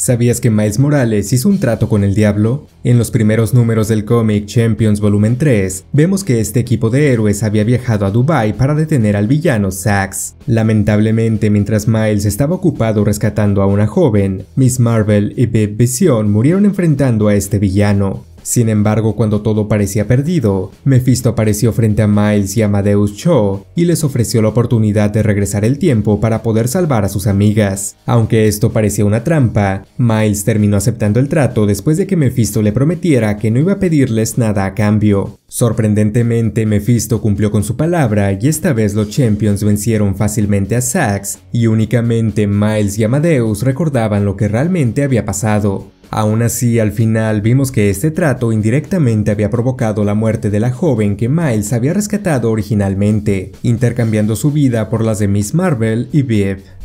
¿Sabías que Miles Morales hizo un trato con el diablo? En los primeros números del cómic Champions Volumen 3, vemos que este equipo de héroes había viajado a Dubai para detener al villano Sax. Lamentablemente, mientras Miles estaba ocupado rescatando a una joven, Miss Marvel y Babe Vision murieron enfrentando a este villano. Sin embargo, cuando todo parecía perdido, Mephisto apareció frente a Miles y Amadeus Cho y les ofreció la oportunidad de regresar el tiempo para poder salvar a sus amigas. Aunque esto parecía una trampa, Miles terminó aceptando el trato después de que Mephisto le prometiera que no iba a pedirles nada a cambio. Sorprendentemente, Mephisto cumplió con su palabra y esta vez los Champions vencieron fácilmente a Sax y únicamente Miles y Amadeus recordaban lo que realmente había pasado. Aún así, al final vimos que este trato indirectamente había provocado la muerte de la joven que Miles había rescatado originalmente, intercambiando su vida por las de Miss Marvel y Viv.